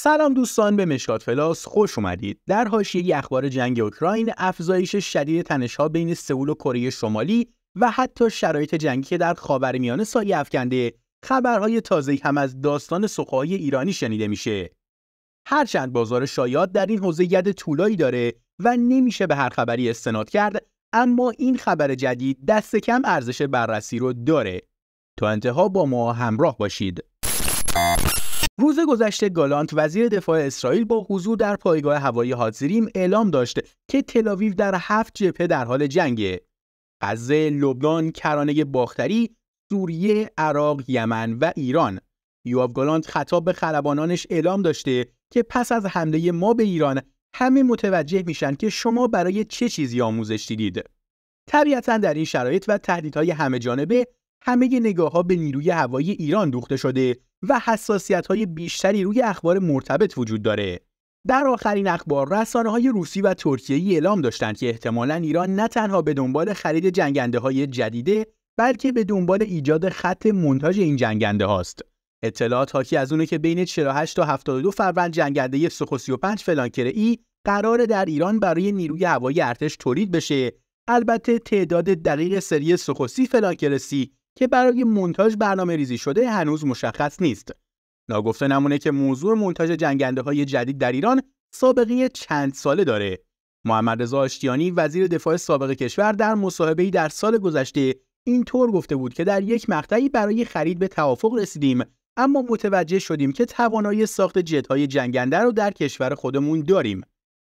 سلام دوستان به مشکات فلاس خوش اومدید در حاشیه اخبار جنگ اوکراین افزایش شدید تنشها بین سئول و کره شمالی و حتی شرایط جنگی که در خاورمیانه سایه افکنده خبرهای تازه هم از داستان سخاهای ایرانی شنیده میشه هرچند بازار شایعات در این حوزه ید طولایی داره و نمیشه به هر خبری استناد کرد اما این خبر جدید دست کم ارزش بررسی رو داره تا انتها با ما همراه باشید روز گذشته گالانت وزیر دفاع اسرائیل با حضور در پایگاه هوایی حاضریم اعلام داشته که تلاویو در هفت جبهه در حال جنگه. غزه، لبنان، کرانه باختری، سوریه، عراق، یمن و ایران. یوآو گالانت خطاب به خلبانانش اعلام داشته که پس از حمله ما به ایران همه متوجه میشن که شما برای چه چیزی آموزش دیدید. طبیعتا در این شرایط و تهدیدهای همه جانبه همه نگاه ها به نیروی هوایی ایران دوخته شده و حساسیت های بیشتری روی اخبار مرتبط وجود داره. در آخرین اخبار رسانه های روسی و ترکیه اعلام داشتند که احتمالا ایران نه تنها به دنبال خرید جنگنده های جدیده بلکه به دنبال ایجاد خط منتاج این جنگنده هاست. اطلاعات حاکی از اونه که بین 48 تا 72 فروند جنگنده سخ و 35 فلانکره ای قرار در ایران برای نیروی هوایی ارتش تولید بشه البته تعداد دقیق سری سخوسی فلانکرسی که برای مونتاژ برنامه ریزی شده هنوز مشخص نیست. ناگفته نمونه که موضوع مونتاژ جنگنده های جدید در ایران سابقه چند ساله داره. محمد رضا آشتیانی وزیر دفاع سابق کشور در مصاحبه‌ای در سال گذشته اینطور گفته بود که در یک مقطعی برای خرید به توافق رسیدیم اما متوجه شدیم که توانایی ساخت جتهای جنگنده رو در کشور خودمون داریم.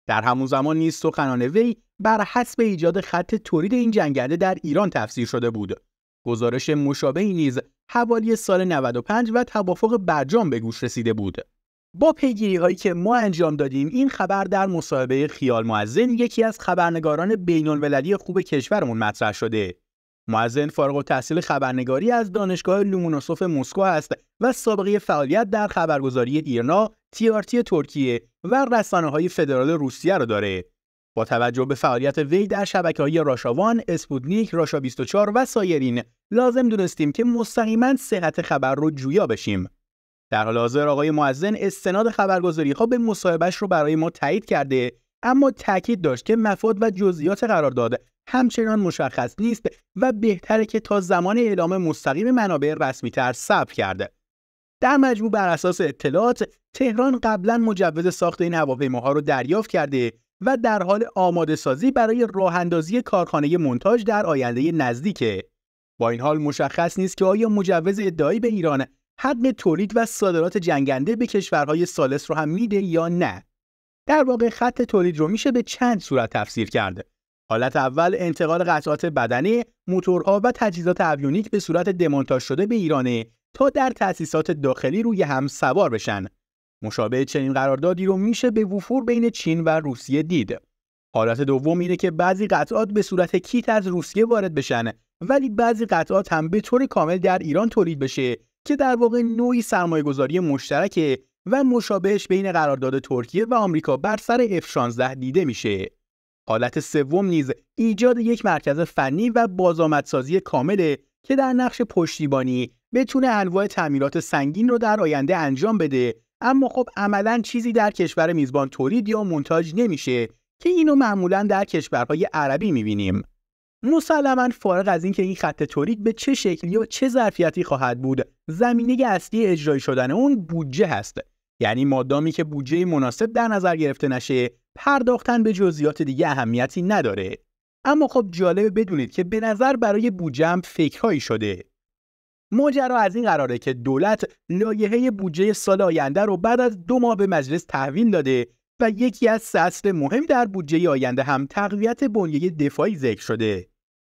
در همون زمان نیز سخنان وی بر حسب ایجاد خط تولید این جنگنده در ایران تفسیر شده بود. گزارش مشابهی نیز حوالی سال 95 و توافق برجام به گوش رسیده بود. با پیگیری هایی که ما انجام دادیم این خبر در مصاحبه خیال معزن یکی از خبرنگاران بین خوب کشورمون مطرح شده. معزن فارغ و تحصیل خبرنگاری از دانشگاه لومونوسوف مسکو است و سابقه فعالیت در خبرگزاری ایرنا، تیارتی ترکیه و رسانه های فدرال روسیه را داره. با توجه به فعالیت وی در شبکه های راشاوان، اسپودنیک، راشا 24 و سایرین لازم دونستیم که مستقیما صحت خبر رو جویا بشیم در حال حاضر آقای معزن استناد خبرگزاری ها به مصاحبهش رو برای ما تایید کرده اما تاکید داشت که مفاد و جزئیات داده همچنان مشخص نیست و بهتره که تا زمان اعلام مستقیم منابع رسمی تر صبر کرده در مجموع بر اساس اطلاعات تهران قبلا مجوز ساخت این هواپیماها رو دریافت کرده و در حال آماده سازی برای راه اندازی کارخانه مونتاژ در آینده نزدیکه با این حال مشخص نیست که آیا مجوز ادعایی به ایران حق تولید و صادرات جنگنده به کشورهای سالس رو هم میده یا نه در واقع خط تولید رو میشه به چند صورت تفسیر کرده حالت اول انتقال قطعات بدنه موتورها و تجهیزات اویونیک به صورت دمونتاژ شده به ایرانه تا در تأسیسات داخلی روی هم سوار بشن مشابه چنین قراردادی رو میشه به وفور بین چین و روسیه دید حالت دوم اینه که بعضی قطعات به صورت کیت از روسیه وارد بشن ولی بعضی قطعات هم به طور کامل در ایران تولید بشه که در واقع نوعی سرمایه گذاری و مشابهش بین قرارداد ترکیه و آمریکا بر سر F16 دیده میشه. حالت سوم نیز ایجاد یک مرکز فنی و بازآمدسازی کامله که در نقش پشتیبانی بتونه انواع تعمیرات سنگین رو در آینده انجام بده اما خب عملا چیزی در کشور میزبان تولید یا منتاج نمیشه که اینو معمولا در کشورهای عربی میبینیم مسلما فارغ از اینکه این خط تورید به چه شکلی یا چه ظرفیتی خواهد بود زمینه اصلی اجرایی شدن اون بودجه هست یعنی مادامی که بودجه مناسب در نظر گرفته نشه پرداختن به جزئیات دیگه اهمیتی نداره اما خب جالبه بدونید که به نظر برای بودجه هم فکرهایی شده ماجرا از این قراره که دولت لایحه بودجه سال آینده رو بعد از دو ماه به مجلس تحویل داده و یکی از سسل مهم در بودجه آینده هم تقویت بنیه دفاعی ذکر شده.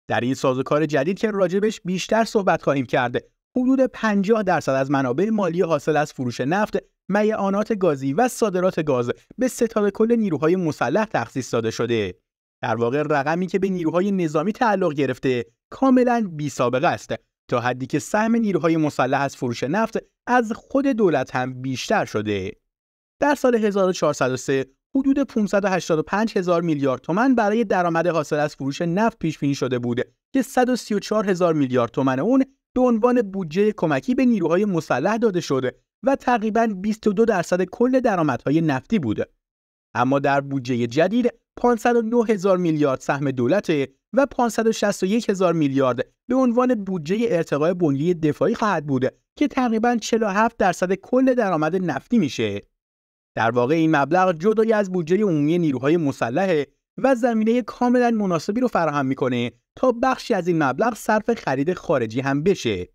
در این سازوکار جدید که راجبش بیشتر صحبت خواهیم کرده، حدود 50 درصد از منابع مالی حاصل از فروش نفت، میعانات گازی و صادرات گاز به ستاد کل نیروهای مسلح تخصیص داده شده. در واقع رقمی که به نیروهای نظامی تعلق گرفته کاملا بی است تا حدی که سهم نیروهای مسلح از فروش نفت از خود دولت هم بیشتر شده. در سال 1403 حدود 585 هزار میلیارد تومن برای درآمد حاصل از فروش نفت پیش بینی شده بوده که 134 هزار میلیارد تومن اون به عنوان بودجه کمکی به نیروهای مسلح داده شده و تقریبا 22 درصد کل درآمدهای نفتی بوده. اما در بودجه جدید 509 هزار میلیارد سهم دولته و 561 هزار میلیارد به عنوان بودجه ارتقای بنیه دفاعی خواهد بوده که تقریبا 47 درصد کل درآمد نفتی میشه. در واقع این مبلغ جدای از بودجه عمومی نیروهای مسلحه و زمینه کاملا مناسبی رو فراهم میکنه تا بخشی از این مبلغ صرف خرید خارجی هم بشه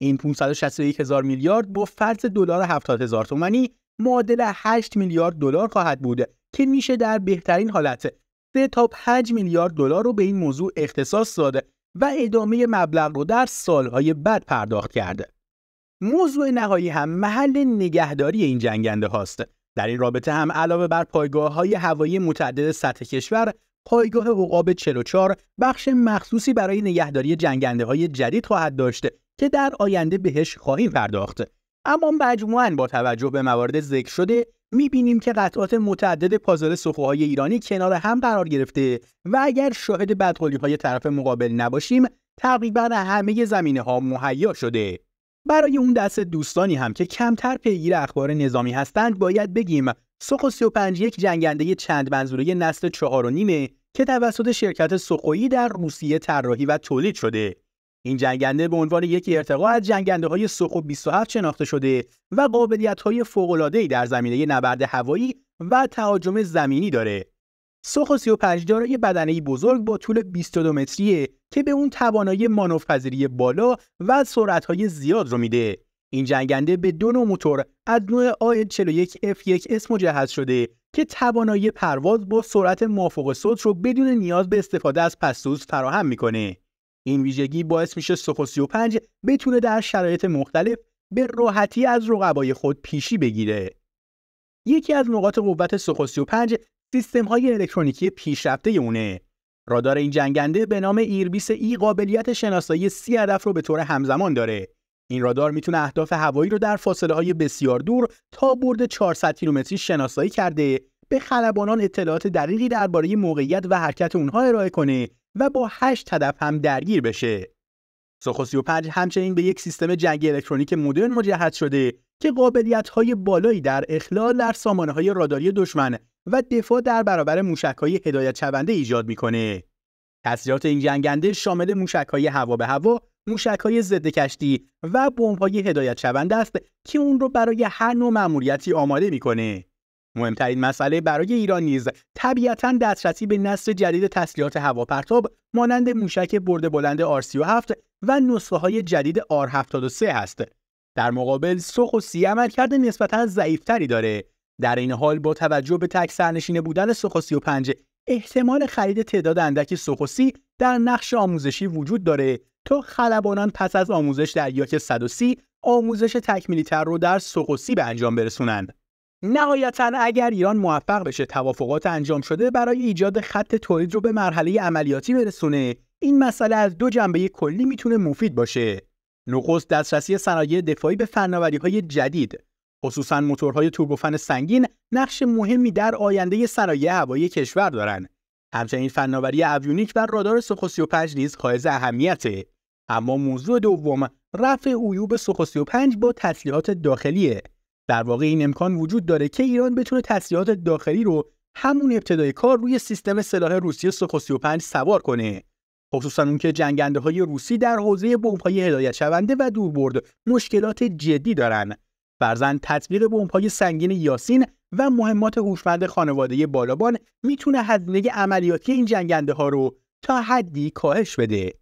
این 561 هزار میلیارد با فرض دلار 70 هزار تومانی معادل 8 میلیارد دلار خواهد بود که میشه در بهترین حالت 3 تا 5 میلیارد دلار رو به این موضوع اختصاص داده و ادامه مبلغ رو در سالهای بعد پرداخت کرده. موضوع نهایی هم محل نگهداری این جنگنده هاست در این رابطه هم علاوه بر پایگاه های هوایی متعدد سطح کشور پایگاه عقاب 44 بخش مخصوصی برای نگهداری جنگنده های جدید خواهد داشت که در آینده بهش خواهیم پرداخت اما مجموعاً با توجه به موارد ذکر شده میبینیم که قطعات متعدد پازل سخوهای ایرانی کنار هم قرار گرفته و اگر شاهد بدقولی های طرف مقابل نباشیم تقریبا همه زمینه ها مهیا شده برای اون دست دوستانی هم که کمتر پیگیر اخبار نظامی هستند باید بگیم سوخو 35 یک جنگنده چند منظوره نسل 4 و نیمه که توسط شرکت سوخویی در روسیه طراحی و تولید شده این جنگنده به عنوان یک ارتقا از جنگنده های سوخو 27 شناخته شده و قابلیت های در زمینه نبرد هوایی و تهاجم زمینی داره سوخ 35 دارای بدنه بزرگ با طول 22 متریه که به اون توانایی مانورپذیری بالا و سرعت‌های زیاد رو میده. این جنگنده به دو نوع موتور از نوع A41 1 اسم مجهز شده که توانایی پرواز با سرعت موافق صوت رو بدون نیاز به استفاده از پسوز فراهم میکنه. این ویژگی باعث میشه سوخ 35 بتونه در شرایط مختلف به راحتی از رقبای خود پیشی بگیره. یکی از نقاط قوت سوخ 35 سیستم های الکترونیکی پیشرفته اونه. رادار این جنگنده به نام ایربیس ای قابلیت شناسایی سی هدف رو به طور همزمان داره. این رادار میتونه اهداف هوایی رو در فاصله های بسیار دور تا برد 400 کیلومتری شناسایی کرده به خلبانان اطلاعات دقیقی درباره موقعیت و حرکت اونها ارائه کنه و با 8 هدف هم درگیر بشه. سوخو 35 همچنین به یک سیستم جنگ الکترونیک مدرن مجهز شده که قابلیت های بالایی در اخلال در سامانه های راداری دشمن و دفاع در برابر های هدایت شونده ایجاد میکنه. تسلیحات این جنگنده شامل های هوا به هوا، های ضد کشتی و بمب‌های هدایت شونده است که اون رو برای هر نوع مأموریتی آماده میکنه. مهمترین مسئله برای ایران نیز طبیعتا دسترسی به نسل جدید تسلیحات هواپرتاب مانند موشک برده بلند آر37 و نسخه های جدید آر73 است در مقابل سخ و سی عملکرد نسبتا ضعیفتری داره در این حال با توجه به تک سرنشین بودن سوخو 35 احتمال خرید تعداد اندک سوخوسی در نقش آموزشی وجود داره تا خلبانان پس از آموزش در یاک 130 آموزش تکمیلی تر رو در سوخوسی به انجام برسونند. نهایتا اگر ایران موفق بشه توافقات انجام شده برای ایجاد خط تولید رو به مرحله عملیاتی برسونه این مسئله از دو جنبه کلی میتونه مفید باشه نخست دسترسی صنایع دفاعی به فناوری‌های جدید خصوصا موتورهای توربوفن سنگین نقش مهمی در آینده صنایع هوایی کشور دارند. همچنین فناوری اویونیک و رادار سوخ 35 نیز حائز اهمیته. اما موضوع دوم رفع عیوب سوخ 35 با تسلیحات داخلیه. در واقع این امکان وجود داره که ایران بتونه تسلیحات داخلی رو همون ابتدای کار روی سیستم سلاح روسی سوخ 35 سوار کنه. خصوصا اون که جنگنده های روسی در حوزه بمب‌های هدایت شونده و دوربرد مشکلات جدی دارند فرزند تطبیق بمب‌های سنگین یاسین و مهمات هوشمند خانواده بالابان میتونه هزینه عملیاتی این جنگنده ها رو تا حدی کاهش بده.